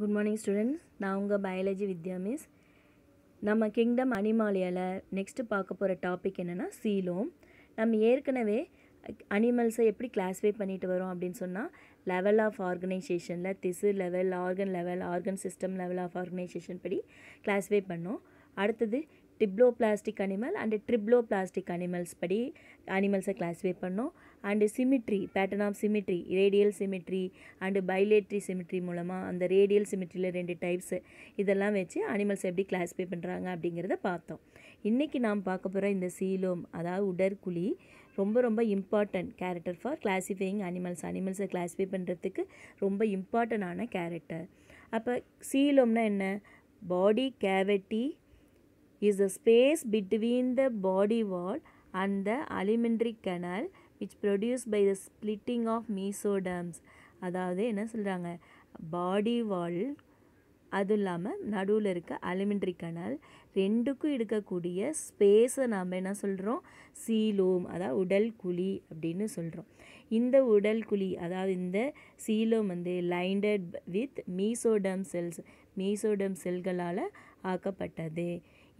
good morning students நான் உங்கள் biology Vidya miss நம்ம கிங்டம் அனிமாலியாவில் நெக்ஸ்ட்டு பார்க்க போகிற டாபிக் என்னென்னா சீலோம் நம்ம ஏற்கனவே அனிமல்ஸை எப்படி கிளாஸிஃபை பண்ணிட்டு வரோம் அப்படின்னு சொன்னால் லெவல் ஆஃப் ஆர்கனைசேஷனில் திசு level organ level organ system level of organization படி கிளாஸிஃபை பண்ணோம் அடுத்தது diploblastic animal and triploblastic animals படி அனிமல்ஸை கிளாஸிஃபை பண்ணோம் and symmetry pattern of symmetry radial symmetry and bilateral symmetry மூலமாக அந்த ரேடியல் சிமிட்ரியில் ரெண்டு டைப்ஸு இதெல்லாம் வச்சு அனிமல்ஸ் எப்படி கிளாஸிஃபை பண்ணுறாங்க அப்படிங்கிறத பார்த்தோம் இன்றைக்கி நாம் பார்க்க போகிற இந்த சீலோம் அதாவது உடற்குழி ரொம்ப ரொம்ப important character for classifying animals அனிமல்ஸை கிளாஸிஃபை பண்ணுறதுக்கு ரொம்ப இம்பார்ட்டண்டான கேரக்டர் அப்போ சீலோம்னா என்ன body cavity is a space between the body wall and the alimentary canal which produced by the splitting of mesoderms அதாவது என்ன சொல்கிறாங்க பாடி வால் அதுவும் இல்லாமல் நடுவில் இருக்க அலிமெண்ட்ரி கனல் ரெண்டுக்கும் இருக்கக்கூடிய ஸ்பேஸை நாம் என்ன சொல்கிறோம் சீலோம் அதாவது உடல் குழி அப்படின்னு சொல்கிறோம் இந்த உடல் குழி அதாவது இந்த சீலோம் வந்து lined with mesoderm cells mesoderm செல்களால் ஆக்கப்பட்டது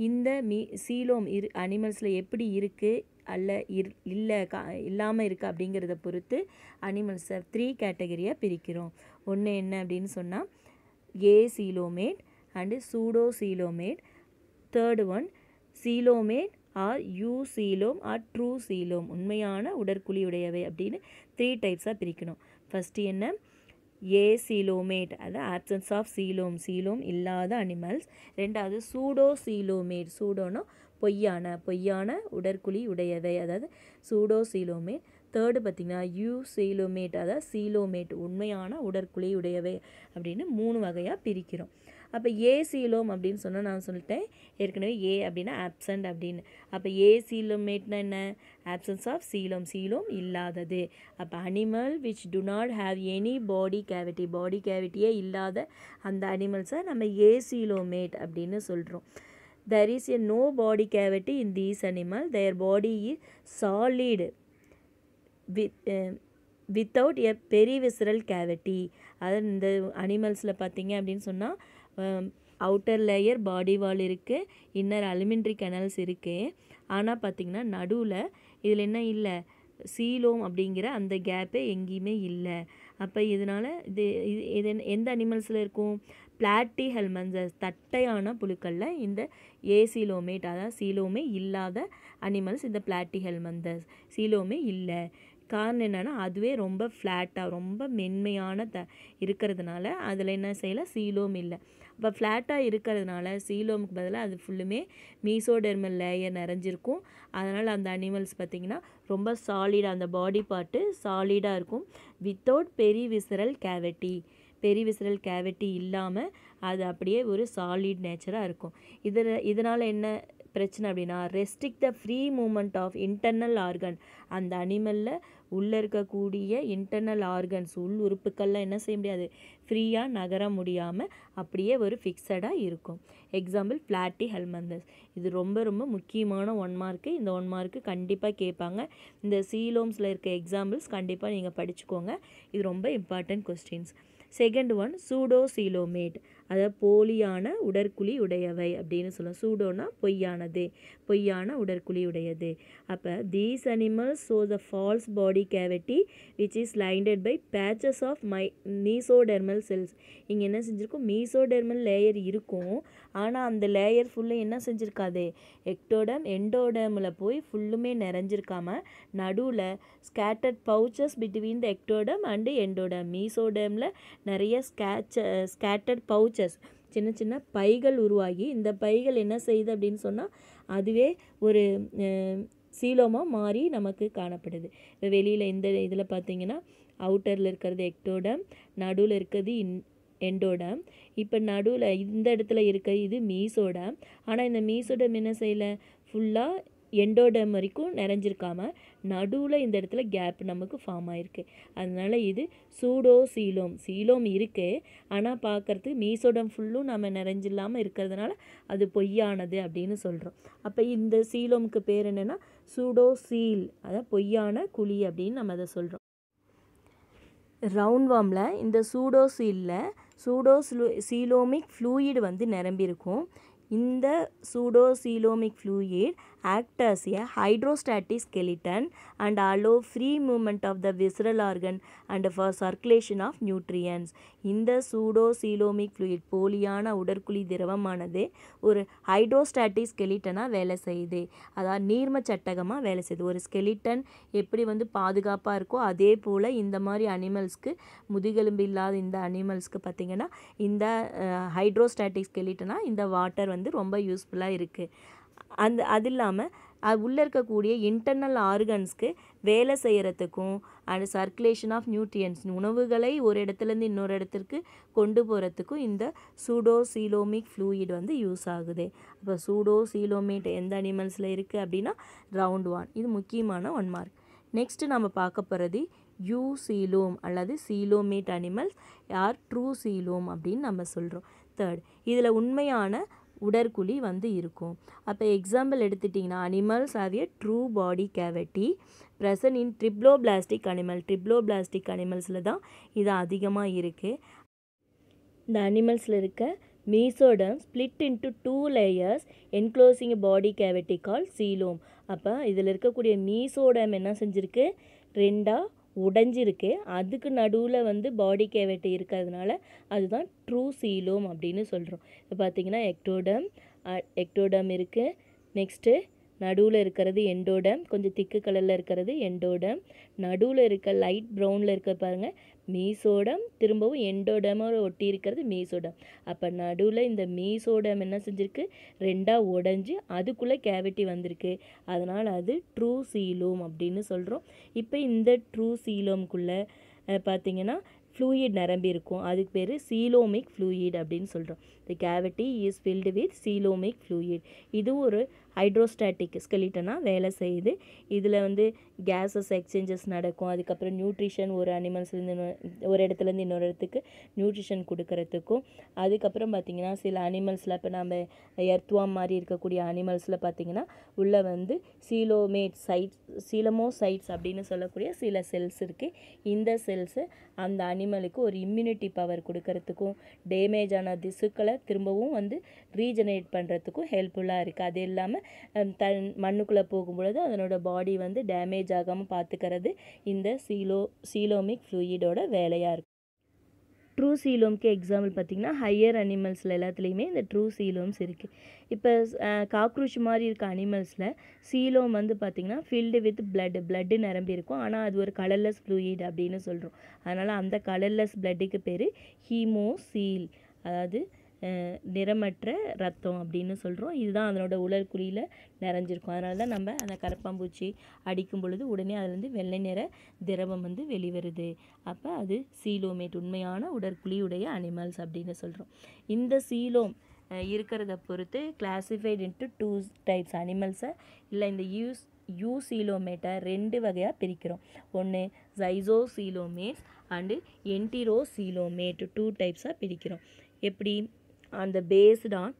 இந்த மீ சீலோம் இரு அனிமல்ஸில் எப்படி இருக்குது அல்ல இர் இல்லை கா இல்லாமல் இருக்குது அப்படிங்கிறத பொறுத்து அனிமல்ஸை த்ரீ கேட்டகரியாக பிரிக்கிறோம் ஒன்று என்ன அப்படின்னு சொன்னால் acoelomate and pseudocoelomate third one coelomate or eucoelom or true coelom உண்மையான உடற்குழியுடையவை அப்படின்னு த்ரீ டைப்ஸாக பிரிக்கணும் ஃபஸ்ட்டு என்ன ஏ சீலோமேட் அது ஆப்சன்ஸ் ஆஃப் சீலோம் சீலோம் இல்லாத அனிமல்ஸ் ரெண்டாவது சூடோ சீலோமேட் சூடோனா பொய்யான பொய்யான உடற்குழி உடையவை அதாவது சூடோ சீலோமேட் தேர்டு பார்த்திங்கன்னா யூ சீலோமேட் அதாவது சீலோமேட் உண்மையான உடற்குழி உடையவை அப்படின்னு மூணு வகையாக பிரிக்கிறோம் அப்போ ஏ சீலோம் அப்படின்னு சொன்னால் நான் சொல்லிட்டேன் ஏற்கனவே ஏ அப்படின்னா ஆப்சண்ட் அப்படின்னு அப்போ ஏ மேட்னா என்ன ஆப்சன்ஸ் ஆஃப் சீலம் சீலம் இல்லாதது அப்போ animal which do not have any body cavity body கேவிட்டியே இல்லாத அந்த அனிமல்ஸை நம்ம ஏ மேட் அப்படின்னு சொல்கிறோம் there is a no body cavity in these animal their body is solid with without a perivisceral cavity அது இந்த அனிமல்ஸில் பார்த்தீங்க அப்படின்னு சொன்னால் அவுட்டர் லேயர் பாடி வால் இருக்குது இன்னர் அலுமின்ட்ரி கெனல்ஸ் இருக்குது ஆனால் பார்த்திங்கன்னா நடுவில் இதில் என்ன இல்லை சீலோம் அப்படிங்கிற அந்த கேப்பே எங்கேயுமே இல்லை அப்போ இதனால் இது இது எந்த அனிமல்ஸில் இருக்கும் பிளாட்டி ஹெல்மன்சஸ் தட்டையான புழுக்களில் இந்த ஏசிலோமேட் அதாவது சீலோமே இல்லாத அனிமல்ஸ் இந்த பிளாட்டி ஹெல்மந்தஸ் சீலோமே இல்லை காரணம் என்னென்னா அதுவே ரொம்ப ஃப்ளாட்டாக ரொம்ப மென்மையான த இருக்கிறதுனால அதில் என்ன செய்யலை சீலோம் இல்லை அப்போ ஃப்ளாட்டாக இருக்கிறதுனால சீலோமுக்கு பதிலாக அது ஃபுல்லுமே மீசோடெர்மல் லேயர் நிறைஞ்சிருக்கும் அதனால் அந்த அனிமல்ஸ் பார்த்திங்கன்னா ரொம்ப சாலிடாக அந்த பாடி பார்ட்டு சாலிடாக இருக்கும் without perivisceral cavity perivisceral cavity இல்லாமல் அது அப்படியே ஒரு சாலிட் நேச்சராக இருக்கும் இதில் இதனால் என்ன பிரச்சனை அப்படின்னா restrict the free movement of internal organ அந்த அனிமலில் உள்ளே இருக்கக்கூடிய இன்டர்னல் ஆர்கன்ஸ் உள் உறுப்புக்கள்லாம் என்ன செய்ய முடியாது ஃப்ரீயாக நகர முடியாமல் அப்படியே ஒரு ஃபிக்ஸடாக இருக்கும் எக்ஸாம்பிள் ஃப்ளாட்டி ஹெல்மந்தஸ் இது ரொம்ப ரொம்ப முக்கியமான ஒன் மார்க்கு இந்த ஒன் மார்க்கு கண்டிப்பாக கேட்பாங்க இந்த சீலோம்ஸில் இருக்க எக்ஸாம்பிள்ஸ் கண்டிப்பாக நீங்கள் படிச்சுக்கோங்க இது ரொம்ப important questions second one pseudocoelomate அதாவது போலியான உடற்குழி உடையவை அப்படின்னு சொல்லலாம் சூடோனா பொய்யானது பொய்யான உடற்குழி உடையது அப்போ these animals show the false body cavity which is lined by patches of my mesodermal cells இங்கே என்ன செஞ்சுருக்கோம் மீசோடெர்மல் லேயர் இருக்கும் ஆனால் அந்த லேயர் ஃபுல்லும் என்ன செஞ்சுருக்காது எக்டோடம் எண்டோடமில் போய் ஃபுல்லுமே நிறைஞ்சிருக்காம நடுவில் scattered pouches between the ectoderm and endoderm மீசோடமில் நிறைய ஸ்கேட்ச ஸ்கேட்டர்ட் பவுச்சஸ் சின்ன சின்ன பைகள் உருவாகி இந்த பைகள் என்ன செய்யுது அப்படின்னு சொன்னால் அதுவே ஒரு சீலோமாக மாறி நமக்கு காணப்படுது இப்போ வெளியில் இந்த இதில் பார்த்திங்கன்னா அவுட்டரில் இருக்கிறது எக்டோடம் நடுவில் இருக்கிறது இன் எண்டோட இப்போ நடுவில் இந்த இடத்துல இருக்க இது மீசோட ஆனால் இந்த மீசோடம் என்ன செய்யலை ஃபுல்லாக எண்டோடம் வரைக்கும் நிறைஞ்சிருக்காம நடுவில் இந்த இடத்துல கேப் நமக்கு ஃபார்ம் ஆயிருக்கு அதனால் இது சூடோ சீலோம் சீலோம் இருக்குது ஆனால் பார்க்குறதுக்கு மீசோடம் ஃபுல்லும் நம்ம நிறைஞ்சில்லாமல் இருக்கிறதுனால அது பொய்யானது அப்படின்னு சொல்கிறோம் அப்போ இந்த சீலோமுக்கு பேர் என்னென்னா சூடோ சீல் அதான் பொய்யான குழி அப்படின்னு நம்ம அதை சொல்கிறோம் ரவுண்ட் வார்மில் இந்த சூடோ சீலில் சூடோஸ்லு சீலோமிக் ஃப்ளூயிடு வந்து நிரம்பியிருக்கும் இந்த pseudocoelomic fluid acts as a hydrostatic and allow free movement of the the organ and and circulation of nutrients இந்த சூடோசீலோமிக் ஃப்ளூயிட் போலியான உடற்குழி திரவமானது ஒரு ஹைட்ரோஸ்டாட்டிக் ஸ்கெலிட்டனாக வேலை செய்யுது அதாவது நீர்ம சட்டகமாக வேலை செய்யுது ஒரு ஸ்கெலிட்டன் எப்படி வந்து பாதுகாப்பாக இருக்கோ அதே போல் இந்த மாதிரி அனிமல்ஸ்க்கு முதுகெலும்பு இல்லாத இந்த அனிமல்ஸ்க்கு பார்த்திங்கன்னா இந்த ஹைட்ரோஸ்டாட்டிக் ஸ்கெலிட்டனாக இந்த வாட்டர் வந்து ரொம்ப யூஸ்ஃபுல்லாக இருக்குது அந்த அது இல்லாமல் அது உள்ளே இருக்கக்கூடிய இன்டர்னல் ஆர்கன்ஸ்க்கு வேலை செய்கிறத்துக்கும் அண்ட் சர்க்குலேஷன் ஆஃப் நியூட்ரியன்ஸ் உணவுகளை ஒரு இடத்துலேருந்து இன்னொரு இடத்திற்கு கொண்டு போகிறதுக்கும் இந்த சூடோ சீலோமிக் ஃப்ளூயிட் வந்து யூஸ் ஆகுது அப்போ சூடோ சீலோமேட் எந்த அனிமல்ஸில் இருக்குது அப்படின்னா ரவுண்ட் ஒன் இது முக்கியமான ஒன் மார்க் நெக்ஸ்ட்டு நம்ம பார்க்க போகிறது யூ சீலோம் அல்லது சீலோமேட் அனிமல்ஸ் யார் ட்ரூ சீலோம் அப்படின்னு நம்ம சொல்கிறோம் தேர்ட் இதில் உண்மையான உடற்குழி வந்து இருக்கும் அப்போ எக்ஸாம்பிள் எடுத்துட்டிங்கன்னா animals are a true body cavity present in triploblastic animal triploblastic அனிமல்ஸில் தான் இது அதிகமாக இருக்குது இந்த அனிமல்ஸில் இருக்க mesoderm split into two layers enclosing body cavity call coelom அப்போ இதில் இருக்கக்கூடிய மீசோடம் என்ன செஞ்சுருக்கு ரெண்டாக உடஞ்சிருக்கு அதுக்கு நடுவில் வந்து பாடி கேவிட்டி இருக்கிறதுனால அதுதான் ட்ரூ சீலோம் அப்படின்னு சொல்கிறோம் இப்போ பார்த்திங்கன்னா எக்டோடம் எக்டோடம் இருக்குது நெக்ஸ்ட்டு நடுவில் இருக்கிறது எண்டோடம் கொஞ்சம் திக்கு கலரில் இருக்கிறது எண்டோடம் நடுவில் இருக்க லைட் ப்ரௌனில் இருக்க பாருங்கள் மீசோடம் திரும்பவும் எண்டோடமோட ஒட்டி இருக்கிறது மீசோடம் அப்போ நடுவில் இந்த மீசோடம் என்ன செஞ்சுருக்கு ரெண்டாக உடஞ்சி அதுக்குள்ளே கேவிட்டி வந்திருக்கு அதனால் அது ட்ரூ சீலோம் அப்படின்னு சொல்கிறோம் இப்போ இந்த ட்ரூ சீலோம்குள்ளே பார்த்திங்கன்னா ஃப்ளூயிட் நிரம்பி இருக்கும் அதுக்கு பேர் சீலோமிக் ஃப்ளூயிட் அப்படின்னு சொல்கிறோம் the cavity is filled with coelomic fluid இது ஒரு ஹைட்ரோஸ்டாட்டிக் ஸ்கெலிட்டனாக வேலை செய்யுது இதில் வந்து கேஸஸ் எக்ஸ்சேஞ்சஸ் நடக்கும் அதுக்கப்புறம் நியூட்ரிஷன் ஒரு அனிமல்ஸ்லேருந்து ஒரு இடத்துலேருந்து இன்னொரு இடத்துக்கு நியூட்ரிஷன் கொடுக்கறதுக்கும் அதுக்கப்புறம் பார்த்திங்கன்னா சில அனிமல்ஸில் இப்போ நம்ம எர்த்வாம் மாதிரி இருக்கக்கூடிய அனிமல்ஸில் பார்த்திங்கன்னா உள்ளே வந்து சீலோமேட் சைட் சைட்ஸ் அப்படின்னு சொல்லக்கூடிய சில செல்ஸ் இருக்குது இந்த செல்ஸு அந்த அனிமலுக்கு ஒரு இம்யூனிட்டி பவர் கொடுக்கறதுக்கும் டேமேஜ் ஆன திசுக்களை திரும்பவும் வந்து ரீஜெனரேட் பண்ணுறதுக்கும் ஹெல்ப்ஃபுல்லாக இருக்குது அது இல்லாமல் தன் மண்ணுக்குள்ளே போகும்பொழுது அதனோட பாடி வந்து டேமேஜ் ஆகாமல் பார்த்துக்கிறது இந்த சீலோ சீலோமிக் ஃப்ளூயிடோட வேலையாக இருக்கும் ட்ரூ சீலோம்க்கு எக்ஸாம்பிள் பார்த்திங்கன்னா ஹையர் அனிமல்ஸில் எல்லாத்துலேயுமே இந்த ட்ரூ சீலோம்ஸ் இருக்குது இப்போ காக்ரோச் மாதிரி இருக்க அனிமல்ஸில் சீலோம் வந்து பார்த்திங்கன்னா ஃபில்டு வித் பிளட் பிளட்டு நிரம்பி இருக்கும் ஆனால் அது ஒரு கலர்லெஸ் ஃப்ளூயிட் அப்படின்னு சொல்கிறோம் அதனால் அந்த கலர்லெஸ் பிளட்டுக்கு பேர் ஹீமோசீல் அதாவது நிறமற்ற ரத்தம் அப்படின்னு சொல்கிறோம் இதுதான் அதனோட உலர் குழியில் நிறைஞ்சிருக்கும் அதனால தான் நம்ம அந்த கரப்பாம்பூச்சி அடிக்கும் பொழுது உடனே அதுலேருந்து வெள்ளை நிற திரவம் வந்து வெளிவருது அப்போ அது சீலோமேட் உண்மையான உடற்குழியுடைய அனிமல்ஸ் அப்படின்னு சொல்கிறோம் இந்த சீலோம் இருக்கிறத பொறுத்து கிளாசிஃபைடு இன்ட்டு டூ டைப்ஸ் அனிமல்ஸை இல்லை இந்த யூஸ் யூ சீலோமேட்டை ரெண்டு வகையாக பிரிக்கிறோம் ஒன்று coelomate and enterocoelomate two டைப்ஸாக பிரிக்கிறோம் எப்படி அந்த based on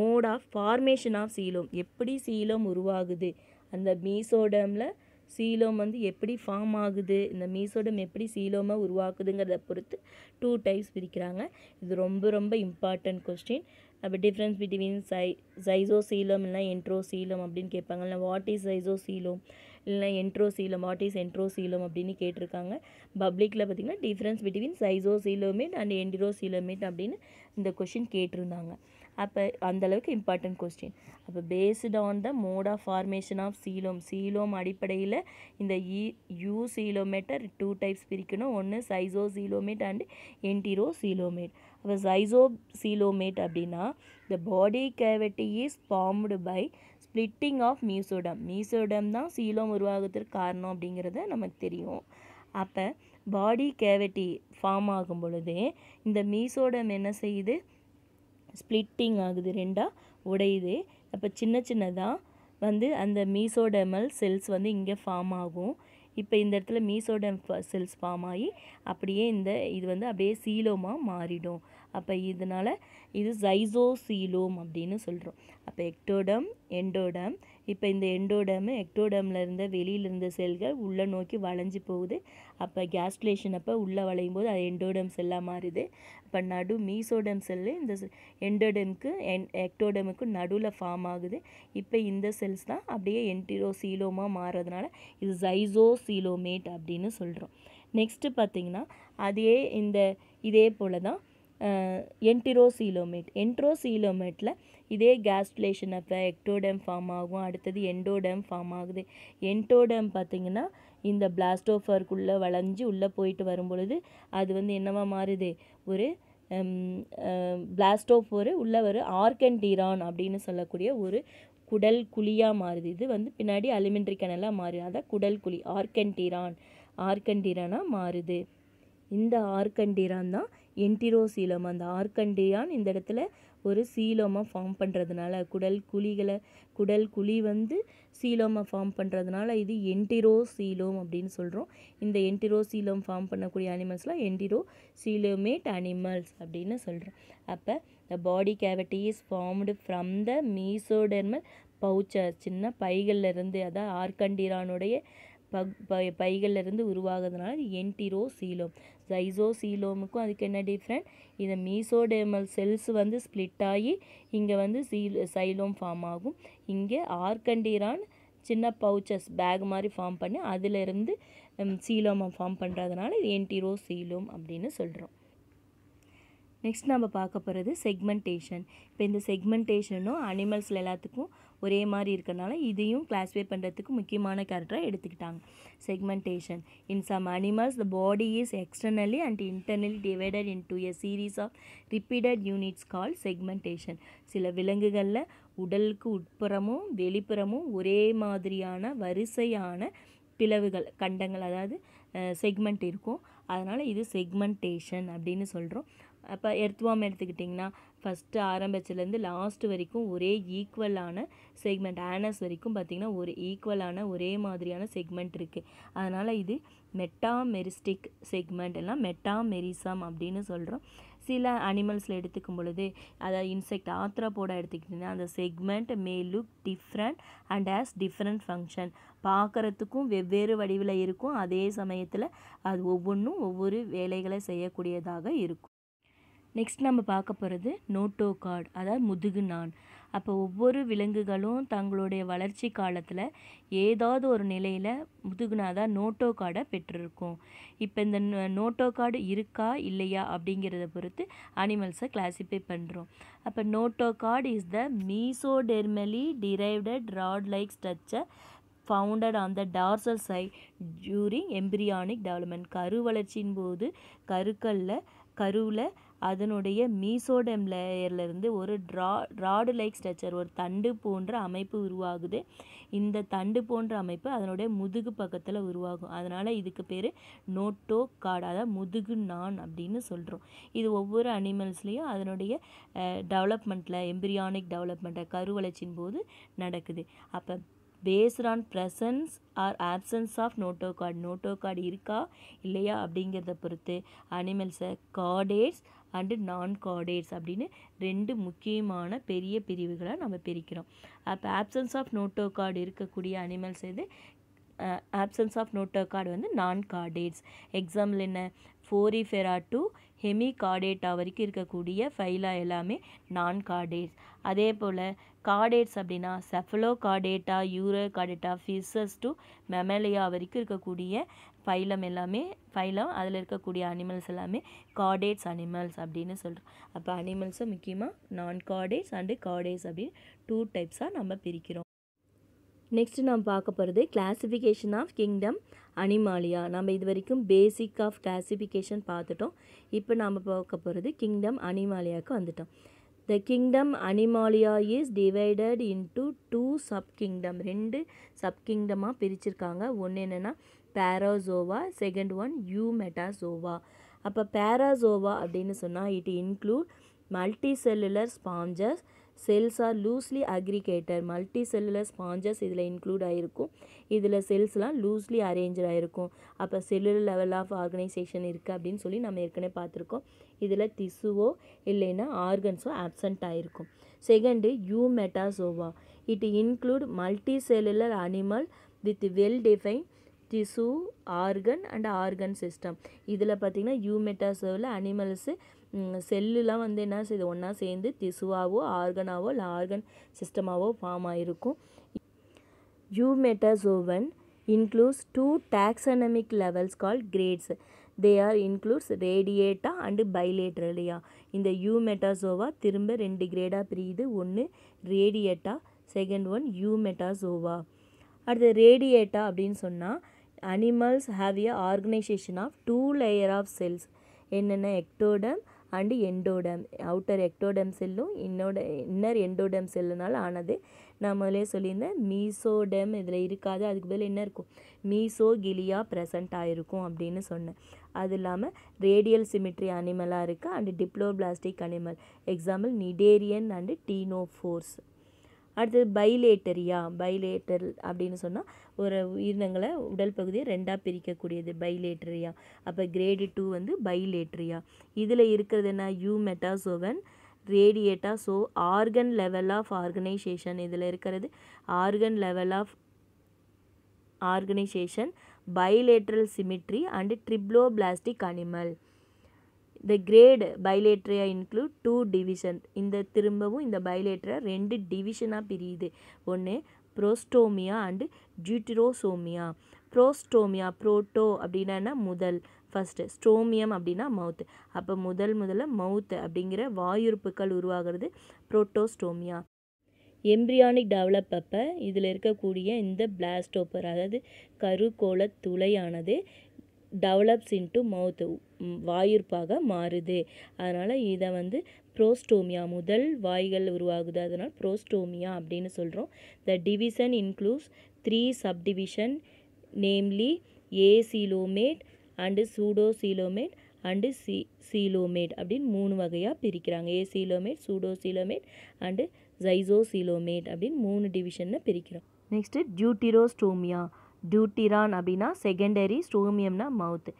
mode of formation of coelom எப்படி சீலோம் உருவாகுது அந்த மீசோடமில் சீலோம் வந்து எப்படி ஃபார்ம் ஆகுது இந்த மீசோடம் எப்படி சீலோமை உருவாக்குதுங்கிறத பொறுத்து டூ டைப்ஸ் பிரிக்கிறாங்க இது ரொம்ப ரொம்ப இம்பார்ட்டன்ட் கொஸ்டின் அப்போ டிஃப்ரென்ஸ் பிட்வீன் சை சைசோ சீலம் இல்லைனா என்ட்ரோ சீலம் அப்படின்னு கேட்பாங்க இல்லை வாட் இஸ் சைசோ சீலோம் இல்லைனா என்ட்ரோ சீலம் வாட் இஸ் என்ட்ரோ சீலம் அப்படின்னு கேட்டிருக்காங்க பப்ளிக்கில் பார்த்திங்கன்னா difference between schizocoelomate and enterocoelomate அப்படின்னு இந்த கொஷின் கேட்டிருந்தாங்க அப்போ அந்தளவுக்கு இம்பார்ட்டன்ட் கொஸ்டின் அப்போ based on the mode of formation of coelom coelom அடிப்படையில் இந்த இ யூ சீலோமேட்டர் டூ டைப்ஸ் பிரிக்கணும் ஒன்று schizocoelomate and enterocoelomate அப்போ சீலோமேட் அப்படின்னா the body cavity is formed by splitting of mesoderm mesoderm தான் coelom உருவாகத்திற்கு காரணம் அப்படிங்கிறத நமக்கு தெரியும் அப்போ பாடி கேவிட்டி ஃபார்ம் ஆகும் பொழுதே இந்த மீசோடம் என்ன செய்யுது ஸ்ப்ளிட்டிங் ஆகுது ரெண்டாக உடையுது அப்போ சின்ன சின்னதாக வந்து அந்த மீசோடமல் செல்ஸ் வந்து இங்கே ஃபார்ம் ஆகும் இப்போ இந்த இடத்துல மீசோடம் செல்ஸ் ஃபார்ம் ஆகி அப்படியே இந்த இது வந்து அப்படியே சீலோமாக மாறிடும் அப்போ இதனால் இது சைசோசீலோம் அப்படின்னு சொல்கிறோம் அப்போ எக்டோடம் எண்டோடம் இப்போ இந்த எண்டோடமு எக்டோடமில் இருந்த வெளியில் இருந்த செல்கள் உள்ளே நோக்கி வளைஞ்சு போகுது அப்போ கேஸ்ட்லேஷன் அப்போ உள்ளே வளையும் போது அது எண்டோடம் செல்லாக மாறுது அப்போ நடு மீசோடம் செல்லு இந்த எண்டோடமுக்கு என் எக்டோடமுக்கு நடுவில் ஃபார்ம் ஆகுது இப்போ இந்த செல்ஸ் தான் அப்படியே என்டிரோ என்டிரோசீலோமாக மாறுறதுனால இது சைசோசீலோமேட் அப்படின்னு சொல்கிறோம் நெக்ஸ்ட்டு பார்த்திங்கன்னா அதே இந்த இதே போல் தான் என்டிரோசீலோமேட் என்ட்ரோசீலோமேட்டில் இதே கேஸ்டுலேஷன் அப்போ எக்டோடம் ஃபார்ம் ஆகும் அடுத்தது எண்டோடெம் ஃபார்ம் ஆகுது என்டோடெம் பார்த்திங்கன்னா இந்த பிளாஸ்டோஃபருக்குள்ளே வளைஞ்சு உள்ளே போயிட்டு வரும்பொழுது அது வந்து என்னவா மாறுது ஒரு பிளாஸ்டோஃபோரு உள்ளே ஒரு ஆர்கன்டீரான் அப்படின்னு சொல்லக்கூடிய ஒரு குடல் குழியாக மாறுது இது வந்து பின்னாடி அலிமெண்ட்ரி கனலாக மாறுது அதான் குடல் குழி ஆர்கன்டீரான் ஆர்கன்டீரானாக மாறுது இந்த ஆர்கன்டீரான் தான் என்டிரோ சீலம் அந்த ஆர்கண்டேயான் இந்த இடத்துல ஒரு சீலோமாக ஃபார்ம் பண்ணுறதுனால குடல் குழிகளை குடல் குழி வந்து சீலோமாக ஃபார்ம் பண்ணுறதுனால இது என்டிரோ சீலோம் அப்படின்னு சொல்கிறோம் இந்த என்டிரோ சீலோம் ஃபார்ம் பண்ணக்கூடிய அனிமல்ஸ்லாம் என்டிரோ சீலோமேட் அனிமல்ஸ் அப்படின்னு சொல்கிறோம் அப்போ the body cavity is formed from the mesodermal pouches சின்ன பைகள்லேருந்து அதான் ஆர்கண்டிரானுடைய பக் பை பைகள்லேருந்து உருவாகிறதுனால என்டிரோ சீலோம் சீலோமுக்கும் அதுக்கு என்ன டிஃப்ரெண்ட் இந்த மீசோடேமல் செல்ஸ் வந்து ஸ்ப்ளிட் ஆகி இங்கே வந்து சீல் சைலோம் ஃபார்ம் ஆகும் இங்கே ஆர்கண்டீரான் சின்ன பவுச்சஸ் பேக் மாதிரி ஃபார்ம் பண்ணி அதிலிருந்து சீலோமா ஃபார்ம் பண்ணுறதுனால இது என்டிரோ சீலோம் அப்படின்னு சொல்கிறோம் நெக்ஸ்ட் நம்ம பார்க்க போகிறது செக்மெண்டேஷன் இப்போ இந்த செக்மெண்டேஷனும் அனிமல்ஸில் எல்லாத்துக்கும் ஒரே மாதிரி இருக்கிறனால இதையும் கிளாஸிஃபை பண்ணுறதுக்கு முக்கியமான கேரக்டராக எடுத்துக்கிட்டாங்க segmentation in some animals the body is externally and internally divided into a series of repeated units call segmentation சில விலங்குகளில் உடலுக்கு உட்புறமும் வெளிப்புறமும் ஒரே மாதிரியான வரிசையான பிளவுகள் கண்டங்கள் அதாவது செக்மெண்ட் இருக்கும் அதனால் இது செக்மெண்டேஷன் அப்படின்னு சொல்கிறோம் அப்போ எடுத்துவாமல் எடுத்துக்கிட்டிங்கன்னா ஃபஸ்ட்டு ஆரம்பிச்சிலேருந்து லாஸ்ட் வரைக்கும் ஒரே ஈக்குவலான செக்மெண்ட் ஆனஸ் வரைக்கும் பார்த்திங்கன்னா ஒரு ஈக்குவலான ஒரே மாதிரியான செக்மெண்ட் இருக்குது அதனால் இது மெட்டாமெரிஸ்டிக் செக்மெண்ட் எல்லாம் மெட்டாமெரிசம் அப்படின்னு சொல்கிறோம் சில அனிமல்ஸில் எடுத்துக்கும் பொழுது அதாவது இன்செக்ட் போட எடுத்துக்கிட்டிங்கன்னா அந்த segment may look different and has different function பார்க்குறதுக்கும் வெவ்வேறு வடிவில் இருக்கும் அதே சமயத்தில் அது ஒவ்வொன்றும் ஒவ்வொரு வேலைகளை செய்யக்கூடியதாக இருக்கும் நெக்ஸ்ட் நம்ம பார்க்க போகிறது நோட்டோ கார்டு அதாவது முதுகு நான் அப்போ ஒவ்வொரு விலங்குகளும் தங்களுடைய வளர்ச்சி காலத்தில் ஏதாவது ஒரு நிலையில் முதுகுனாதான் நோட்டோ கார்டை பெற்றிருக்கும் இப்போ இந்த நோட்டோ கார்டு இருக்கா இல்லையா அப்படிங்கிறத பொறுத்து அனிமல்ஸை கிளாஸிஃபை பண்ணுறோம் அப்போ notochord is the mesodermally derived rod like structure founded on the dorsal side during embryonic development கரு வளர்ச்சியின் போது கருக்களில் கருவில் அதனுடைய மீசோடம் லேயர்லேருந்து ஒரு ட்ரா ராடு லைக் ஸ்ட்ரக்சர் ஒரு தண்டு போன்ற அமைப்பு உருவாகுது இந்த தண்டு போன்ற அமைப்பு அதனுடைய முதுகு பக்கத்தில் உருவாகும் அதனால் இதுக்கு பேர் நோட்டோ காடு அதாவது முதுகு நான் அப்படின்னு சொல்கிறோம் இது ஒவ்வொரு அனிமல்ஸ்லேயும் அதனுடைய டெவலப்மெண்ட்டில் எம்பிரியானிக் டெவலப்மெண்ட்டை கருவளர்ச்சியின் போது நடக்குது அப்போ based on presence or absence of notochord notochord இருக்கா இல்லையா அப்படிங்கிறத பொறுத்து அனிமல்ஸை கார்டேட்ஸ் அண்டு நான் கார்டேட்ஸ் அப்படின்னு ரெண்டு முக்கியமான பெரிய பிரிவுகளை நம்ம பிரிக்கிறோம் அப்போ ஆப்சன்ஸ் ஆஃப் நோட்டோ கார்டு இருக்கக்கூடிய அனிமல்ஸ் இது ஆப்சன்ஸ் ஆஃப் நோட்டோ கார்டு வந்து நான் கார்டேட்ஸ் எக்ஸாம்பிள் என்ன porifera to hemichordata வரைக்கும் இருக்கக்கூடிய ஃபைலாக எல்லாமே நான் கார்டேட்ஸ் அதே போல் கார்டேட்ஸ் அப்படின்னா cephalochordata urochordata fishes to mammalia வரைக்கும் இருக்கக்கூடிய ஃபைலம் எல்லாமே ஃபைலம் அதில் இருக்கக்கூடிய அனிமல்ஸ் எல்லாமே கார்டேட்ஸ் அனிமல்ஸ் அப்படின்னு சொல்கிறோம் அப்போ அனிமல்ஸும் முக்கியமாக நான் கார்டேட்ஸ் அண்டு கார்டேட்ஸ் அப்படின்னு டூ டைப்ஸாக நம்ம பிரிக்கிறோம் நெக்ஸ்ட் நம்ம பார்க்க போகிறது கிளாஸிஃபிகேஷன் ஆஃப் கிங்டம் அனிமாலியா நம்ம இது வரைக்கும் பேசிக் ஆஃப் கிளாசிஃபிகேஷன் பார்த்துட்டோம் இப்போ நாம் பார்க்க போகிறது கிங்டம் அனிமாலியாவுக்கு வந்துட்டோம் the kingdom animalia is divided into two sub kingdom ரெண்டு சப் கிங்டமாக பிரிச்சிருக்காங்க ஒன்று என்னென்னா parazoa second one eumetazoa அப்போ பேராசோவா அப்படின்னு சொன்னால் it include multicellular sponges cells are loosely aggregated multicellular sponges இதில் இன்க்ளூட் ஆகிருக்கும் இதில் செல்ஸ்லாம் லூஸ்லி அரேஞ்சாக ஆகிருக்கும் அப்போ செல்லுலர் லெவல் ஆஃப் ஆர்கனைசேஷன் இருக்குது அப்படின்னு சொல்லி நம்ம ஏற்கனவே பார்த்துருக்கோம் இதில் திசுவோ இல்லைன்னா ஆர்கன்ஸோ ஆப்சண்ட் ஆகிருக்கும் second eumetazoa it include multicellular animal with well define tissue organ and organ system இதில் பார்த்திங்கன்னா யூமெட்டாசோவில் அனிமல்ஸு செல்லுலாம் வந்து என்ன செய்யுது ஒன்றா சேர்ந்து திசுவாவோ ஆர்கனாவோ இல்லை ஆர்கன் சிஸ்டமாகவோ ஃபார்ம் ஆகிருக்கும் eumetazoan includes two taxonomic levels call grades they are includes radiata and bilateralia இந்த யூமெட்டாசோவா திரும்ப ரெண்டு கிரேடாக பிரியுது ஒன்று ரேடியேட்டா செகண்ட் ஒன் யூமெட்டாசோவா அடுத்து ரேடியேட்டா அப்படின்னு சொன்னால் animals have a organization of two layer of cells என்னென்ன ectoderm and endoderm outer ectoderm செல்லும் இன்னோட இன்னர் எண்டோடம் செல்லுனால ஆனது நான் முதலே சொல்லியிருந்தேன் மீசோடம் இதில் இருக்காது அதுக்கு பதில் என்ன இருக்கும் மீசோ கிலியா ப்ரெசன்ட் ஆகிருக்கும் அப்படின்னு சொன்னேன் அது இல்லாமல் ரேடியல் சிமிட்ரி அனிமலாக இருக்குது and diploblastic animal example cnidarian and ctenophores அடுத்தது பைலேட்டரியா பைலேட்டர் அப்படின்னு சொன்னால் ஒரு உயிரினங்களை உடல் பகுதியை ரெண்டாக பிரிக்கக்கூடியது பைலேட்டரியா அப்போ கிரேடு டூ வந்து பைலேட்டரியா இதில் இருக்கிறது என்ன eumetazoan radiata so organ level of organization இதில் இருக்கிறது organ level of organization bilateral symmetry and triploblastic animal the grade பைலேட்ரியாக இன்க்ளூட் டூ டிவிஷன் இந்த திரும்பவும் இந்த பைலேட்ரா ரெண்டு டிவிஷனாக பிரியுது ஒன்று புரோஸ்டோமியா அண்டு ஜூட்டிரோசோமியா புரோஸ்டோமியா ப்ரோட்டோ அப்படின்னா முதல் ஃபஸ்ட்டு ஸ்டோமியம் அப்படின்னா மவுத்து அப்போ முதல் முதல்ல மவுத்து அப்படிங்கிற வாயுறுப்புகள் உருவாகிறது புரோட்டோஸ்டோமியா எம்ப்ரியானிக் டெவலப்பப்பை இதில் இருக்கக்கூடிய இந்த பிளாஸ்டோப்பர் அதாவது கருக்கோள துளையானது டெவலப்ஸ் இன்ட்டு மவுத் வாயிற்பாக மாறுது அதனால் இதை வந்து புரோஸ்டோமியா முதல் வாய்கள் உருவாகுது அதனால் புரோஸ்டோமியா அப்படின்னு சொல்கிறோம் the division includes three subdivision namely acoelomate and pseudocoelomate and சி சீலோமேட் அப்படின்னு மூணு வகையாக பிரிக்கிறாங்க acoelomate coelomate and coelomate அப்படின்னு மூணு டிவிஷனில் பிரிக்கிறோம் நெக்ஸ்ட்டு டியூட்டிரோஸ்டோமியா டியூட்டிரான் அப்படின்னா செகண்டரி ஸ்ட்ரோமியம்னா mouth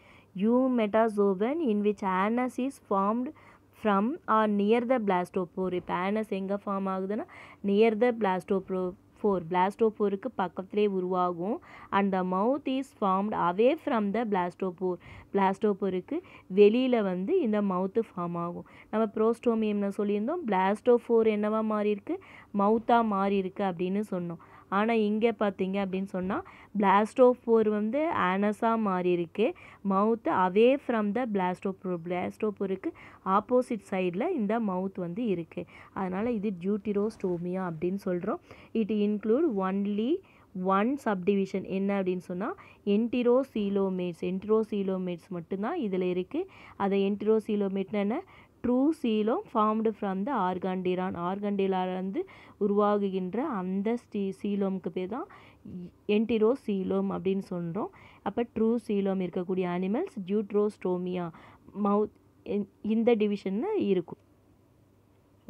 eumetazoan in which anus is formed from or near the blastopore இப்போ ஆனஸ் எங்கே ஃபார்ம் ஆகுதுன்னா நியர் த பிளாஸ்டோப்ரோ ஃபோர் பிளாஸ்டோபோருக்கு பக்கத்திலே உருவாகும் and the mouth is formed away from the blastopore பிளாஸ்டோபோருக்கு வெளியில் வந்து இந்த மவுத்து ஃபார்ம் ஆகும் நம்ம ப்ரோஸ்டோமியம்னு சொல்லியிருந்தோம் பிளாஸ்டோஃபோர் என்னவா மாறி இருக்கு மவுத்தாக மாறியிருக்கு அப்படின்னு சொன்னோம் ஆனால் இங்கே பார்த்தீங்க அப்படின்னு சொன்னால் போர் வந்து ஆனஸாக மாறி இருக்கு மவுத்து அவே ஃப்ரம் த பிளாஸ்டோஃபோர் போருக்கு ஆப்போசிட் சைடில் இந்த மவுத் வந்து இருக்குது அதனால் இது டியூட்டிரோஸ்டோமியா அப்படின்னு சொல்கிறோம் it include only one subdivision என்ன அப்படின்னு சொன்னால் என்டிரோசீலோமேட்ஸ் என்டிரோசீலோமேட்ஸ் மட்டும்தான் இதில் இருக்குது அதை என்டிரோசீலோமேட்னா என்ன true coelom formed from the archenteron ஆர்காண்டிலாருந்து உருவாகுகின்ற அந்த ஸ்டீ சீலோமுக்கு பேர் தான் என்டிரோ சீலோம் அப்படின்னு சொல்கிறோம் அப்போ ட்ரூ சீலோம் இருக்கக்கூடிய அனிமல்ஸ் ஜூட்ரோஸ்டோமியா மவுத் இந்த டிவிஷனில் இருக்கும்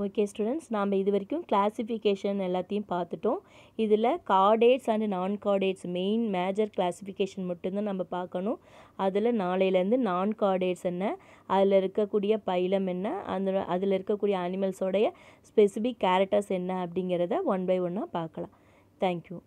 ஓகே ஸ்டூடெண்ட்ஸ் நாம் இது வரைக்கும் கிளாஸிஃபிகேஷன் எல்லாத்தையும் பார்த்துட்டோம் இதில் chordates and non chordates main major classification மட்டும்தான் நம்ம பார்க்கணும் அதில் நாளையிலேருந்து நான் கார்டேட்ஸ் என்ன அதில் இருக்கக்கூடிய பைலம் என்ன அந்த அதில் இருக்கக்கூடிய அனிமல்ஸோடைய ஸ்பெசிஃபிக் கேரக்டர்ஸ் என்ன அப்படிங்கிறத ஒன் பை ஒன்னாக பார்க்கலாம் தேங்க்யூ